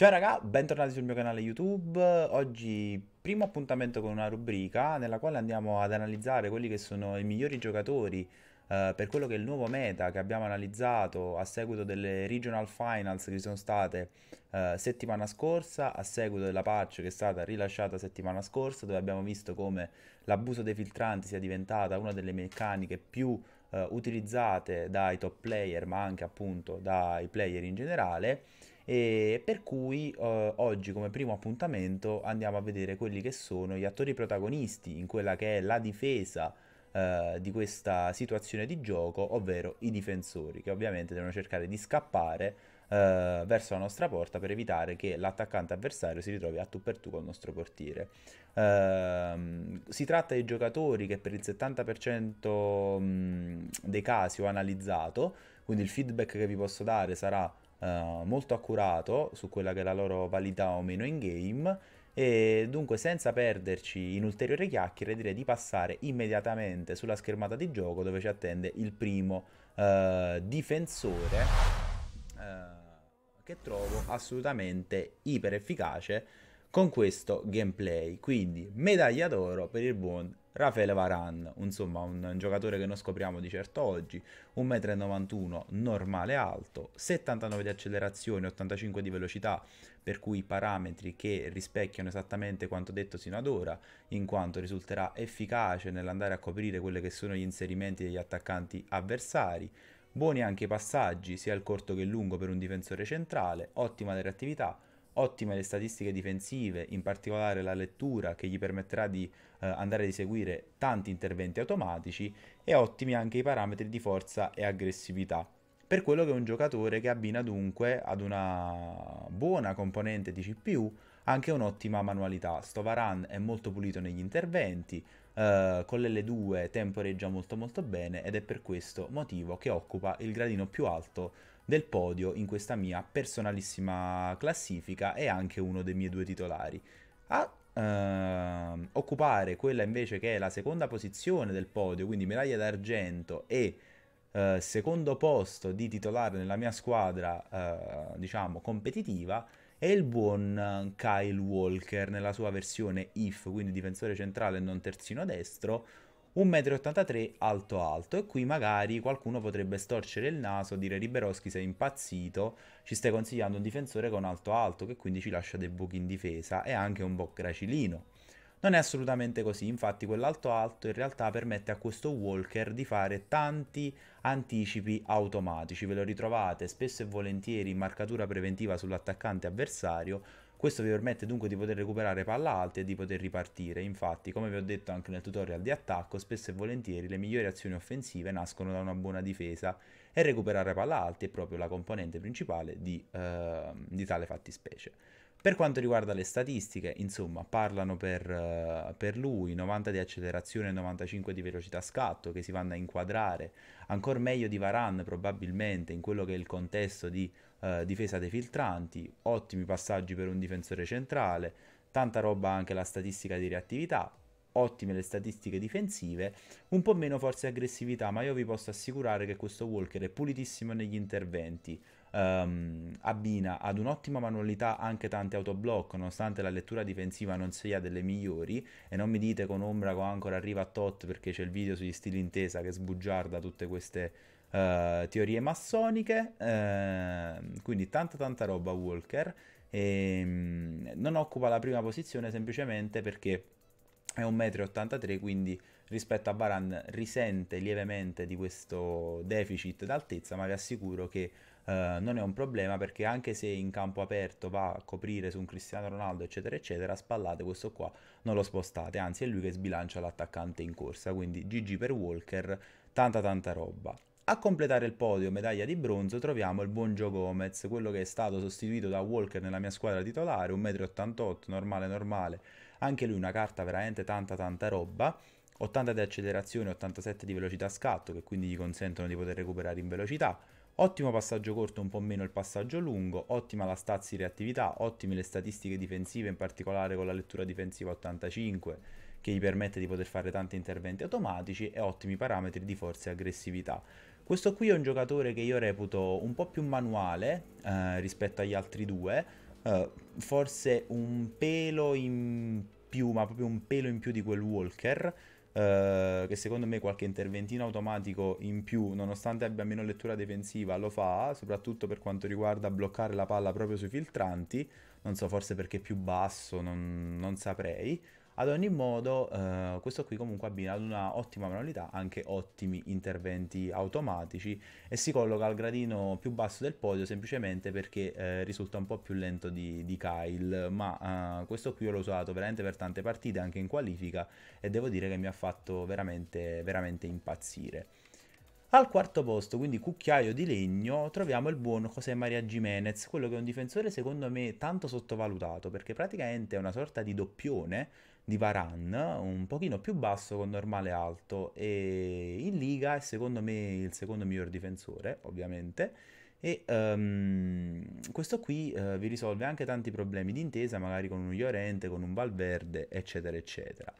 Ciao raga, bentornati sul mio canale YouTube. Oggi primo appuntamento con una rubrica nella quale andiamo ad analizzare quelli che sono i migliori giocatori eh, per quello che è il nuovo meta che abbiamo analizzato a seguito delle regional finals che ci sono state eh, settimana scorsa, a seguito della patch che è stata rilasciata settimana scorsa, dove abbiamo visto come l'abuso dei filtranti sia diventata una delle meccaniche più eh, utilizzate dai top player, ma anche appunto dai player in generale e per cui eh, oggi come primo appuntamento andiamo a vedere quelli che sono gli attori protagonisti in quella che è la difesa eh, di questa situazione di gioco, ovvero i difensori che ovviamente devono cercare di scappare eh, verso la nostra porta per evitare che l'attaccante avversario si ritrovi a tu per tu col nostro portiere. Ehm, si tratta di giocatori che per il 70% dei casi ho analizzato, quindi il feedback che vi posso dare sarà eh, molto accurato su quella che è la loro validità o meno in game e dunque senza perderci in ulteriori chiacchiere direi di passare immediatamente sulla schermata di gioco dove ci attende il primo uh, difensore uh, che trovo assolutamente iper efficace con questo gameplay. Quindi medaglia d'oro per il buon Rafael Varan, insomma un, un, giocatore che non scopriamo di certo oggi, 1,91 m normale alto, 79 di accelerazione, 85 di velocità, per cui parametri che rispecchiano esattamente quanto detto sino ad ora, in quanto risulterà efficace nell'andare a coprire quelli che sono gli inserimenti degli attaccanti avversari, buoni anche i passaggi sia il corto che il lungo per un difensore centrale, ottima reattività, Ottime le statistiche difensive, in particolare la lettura che gli permetterà di eh, andare a eseguire tanti interventi automatici e ottimi anche i parametri di forza e aggressività. Per quello che è un giocatore che abbina dunque ad una buona componente di CPU anche un'ottima manualità. Stovaran è molto pulito negli interventi, eh, con l'L2 temporeggia molto molto bene ed è per questo motivo che occupa il gradino più alto del podio in questa mia personalissima classifica e anche uno dei miei due titolari. A ehm, occupare quella invece che è la seconda posizione del podio, quindi medaglia d'argento e eh, secondo posto di titolare nella mia squadra, eh, diciamo, competitiva, è il buon eh, Kyle Walker nella sua versione IF, quindi difensore centrale e non terzino destro 1,83 m alto alto e qui magari qualcuno potrebbe storcere il naso, dire Riberoschi sei impazzito, ci stai consigliando un difensore con alto alto che quindi ci lascia dei buchi in difesa e anche un po' gracilino. Non è assolutamente così, infatti quell'alto alto in realtà permette a questo Walker di fare tanti anticipi automatici, ve lo ritrovate spesso e volentieri in marcatura preventiva sull'attaccante avversario questo vi permette dunque di poter recuperare palla alte e di poter ripartire, infatti come vi ho detto anche nel tutorial di attacco spesso e volentieri le migliori azioni offensive nascono da una buona difesa e recuperare palla alte è proprio la componente principale di, eh, di tale fattispecie. Per quanto riguarda le statistiche, insomma, parlano per, uh, per, lui 90 di accelerazione e 95 di velocità scatto che si vanno a inquadrare, ancora meglio di Varan probabilmente in quello che è il contesto di eh, difesa dei filtranti, ottimi passaggi per un difensore centrale, tanta roba anche la statistica di reattività, ottime le statistiche difensive, un po' meno forse aggressività, ma io vi posso assicurare che questo Walker è pulitissimo negli interventi, um, abbina ad un'ottima manualità anche tanti autoblock, nonostante la lettura difensiva non sia delle migliori, e non mi dite con ombra che ancora arriva a tot perché c'è il video sugli stili intesa che sbugiarda tutte queste eh, teorie massoniche, uh, quindi tanta tanta roba Walker. E, ehm, non occupa la prima posizione semplicemente perché è 1,83 m, quindi rispetto a Baran risente lievemente di questo deficit d'altezza, ma vi assicuro che uh, non è un problema perché anche se in campo aperto va a coprire su un Cristiano Ronaldo, eccetera, eccetera, spallate questo qua, non lo spostate, anzi è lui che sbilancia l'attaccante in corsa, quindi GG per Walker, tanta tanta roba. A completare il podio medaglia di bronzo troviamo il buon Gio Gomez, quello che è stato sostituito da Walker nella mia squadra titolare, 1,88 m, normale normale, anche lui una carta veramente tanta tanta roba. 80 di accelerazione, 87 di velocità scatto, che quindi gli consentono di poter recuperare in velocità. Ottimo passaggio corto, un po' meno il passaggio lungo, ottima la stazza stazzi reattività, ottime le statistiche difensive, in particolare con la lettura difensiva 85, che gli permette di poter fare tanti interventi automatici e ottimi parametri di forza e aggressività. Questo qui è un giocatore che io reputo un po' più manuale eh, rispetto agli altri due, eh, forse un pelo in più, ma proprio un pelo in più di quel Walker, Uh, che secondo me qualche interventino automatico in più, nonostante abbia meno lettura difensiva, lo fa, soprattutto per quanto riguarda bloccare la palla proprio sui filtranti, non so forse perché è più basso, non, non saprei. Ad ogni modo, eh, questo qui comunque abbina ad una ottima manualità anche ottimi interventi automatici e si colloca al gradino più basso del podio semplicemente perché eh, risulta un po' più lento di, di Kyle, ma eh, questo qui l'ho usato veramente per tante partite, anche in qualifica, e devo dire che mi ha fatto veramente, veramente impazzire. Al quarto posto, quindi cucchiaio di legno, troviamo il buon José Maria Jiménez, quello che è un difensore secondo me tanto sottovalutato, perché praticamente è una sorta di doppione di Varan, un pochino più basso con normale alto, e in Liga è secondo me il secondo miglior difensore, ovviamente, e um, questo qui uh, vi risolve anche tanti problemi d'intesa, magari con un Llorente, con un Valverde, eccetera, eccetera.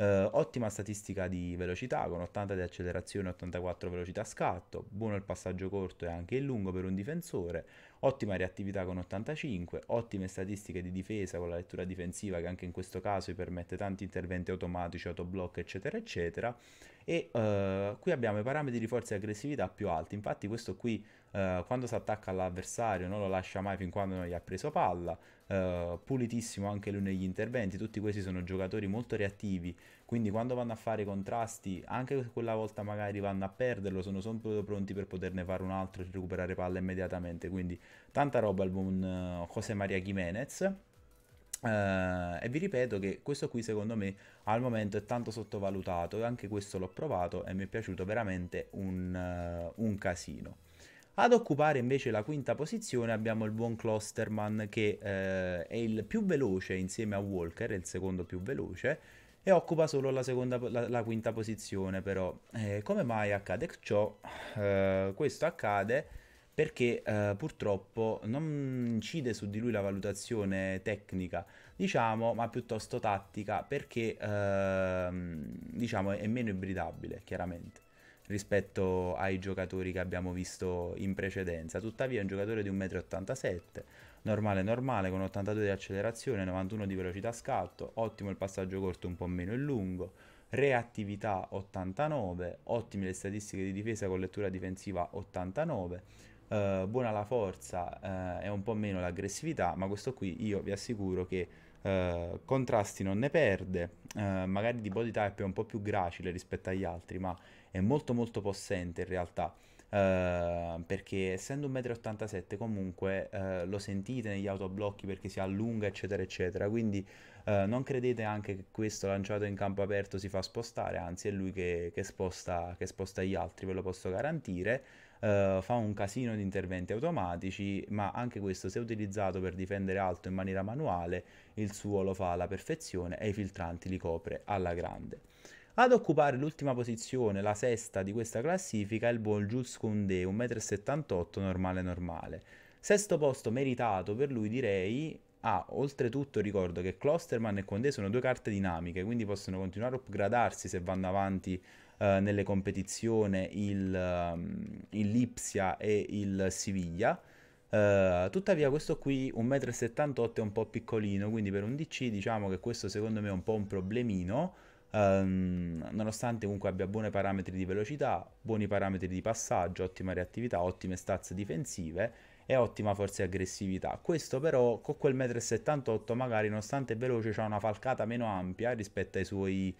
Eh, ottima statistica di velocità con 80 di accelerazione e 84 velocità scatto, buono il passaggio corto e anche il lungo per un difensore, ottima reattività con 85, ottime statistiche di difesa con la lettura difensiva che anche in questo caso permette tanti interventi automatici, autoblock eccetera eccetera e eh, qui abbiamo i parametri di forza e aggressività più alti infatti questo qui eh, quando si attacca all'avversario non lo lascia mai fin quando non gli ha preso palla eh, pulitissimo anche lui negli interventi tutti questi sono giocatori molto reattivi quindi quando vanno a fare contrasti anche quella volta magari vanno a perderlo sono sempre pronti per poterne fare un altro e recuperare palla immediatamente quindi tanta roba al buon eh, José María Jiménez Uh, e vi ripeto che questo qui secondo me al momento è tanto sottovalutato e anche questo l'ho provato e mi è piaciuto veramente un, uh, un, casino. Ad occupare invece la quinta posizione abbiamo il buon Closterman che uh, è il più veloce insieme a Walker, è il secondo più veloce e occupa solo la, seconda, la, la quinta posizione però. Eh, come mai accade ciò? Eh, questo accade perché eh, purtroppo non incide su di lui la valutazione tecnica, diciamo, ma piuttosto tattica, perché ehm, diciamo è meno ibridabile, chiaramente rispetto ai giocatori che abbiamo visto in precedenza. Tuttavia è un giocatore di 1,87 m, normale normale, con 82 di accelerazione, 91 di velocità scatto, ottimo il passaggio corto, un po' meno il lungo, reattività 89, ottime le statistiche di difesa con lettura difensiva 89, eh, buona la forza eh, e un po' meno l'aggressività, ma questo qui io vi assicuro che eh, contrasti non ne perde, eh, magari di body type è un po' più gracile rispetto agli altri, ma è molto molto possente in realtà. Uh, perché essendo 1,87 m comunque uh, lo sentite negli autoblocchi perché si allunga eccetera eccetera quindi uh, non credete anche che questo lanciato in campo aperto si fa spostare anzi è lui che, che, sposta, che sposta gli altri ve lo posso garantire uh, fa un casino di interventi automatici, ma anche questo se utilizzato per difendere alto in maniera manuale, il suo lo fa alla perfezione e i filtranti li copre alla grande. Ad occupare l'ultima posizione, la sesta di questa classifica, è il buon Jules Koundé, 1,78 m normale normale. Sesto posto meritato per lui direi, Ah, oltretutto ricordo che Closterman e Condé sono due carte dinamiche, quindi possono continuare a upgradarsi se vanno avanti eh, nelle competizioni il, um, il Lipsia e il Siviglia. Uh, tuttavia questo qui 1,78 m è un po' piccolino, quindi per un DC diciamo che questo secondo me è un po' un problemino, um, nonostante comunque abbia buoni parametri di velocità, buoni parametri di passaggio, ottima reattività, ottime stazze difensive e ottima forza e aggressività. Questo però con quel 1,78 m magari nonostante veloce ha una falcata meno ampia rispetto ai suoi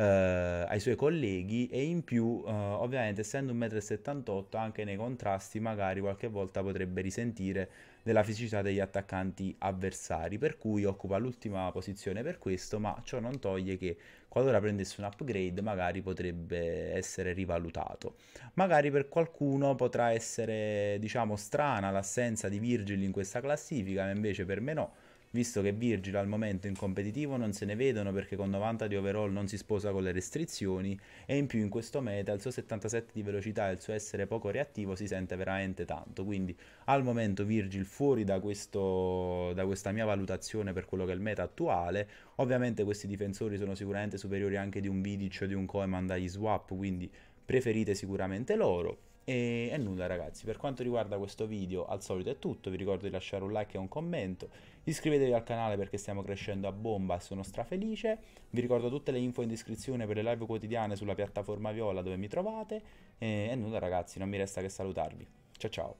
eh, ai suoi colleghi e in più eh, ovviamente essendo 1,78 m anche nei contrasti magari qualche volta potrebbe risentire della fisicità degli attaccanti avversari per cui occupa l'ultima posizione per questo ma ciò non toglie che qualora prendesse un upgrade magari potrebbe essere rivalutato magari per qualcuno potrà essere diciamo strana l'assenza di Virgil in questa classifica ma invece per me no visto che Virgil al momento in competitivo non se ne vedono perché con 90 di overall non si sposa con le restrizioni e in più in questo meta il suo 77 di velocità e il suo essere poco reattivo si sente veramente tanto, quindi al momento Virgil fuori da, questo, da questa mia valutazione per quello che è il meta attuale, ovviamente questi difensori sono sicuramente superiori anche di un Vidic o di un Koeman dagli swap, quindi preferite sicuramente loro. E, e, nulla ragazzi, per quanto riguarda questo video al solito è tutto, vi ricordo di lasciare un like e un commento, iscrivetevi al canale perché stiamo crescendo a bomba e sono strafelice, vi ricordo tutte le info in descrizione per le live quotidiane sulla piattaforma Viola dove mi trovate e, e nulla ragazzi, non mi resta che salutarvi, ciao ciao!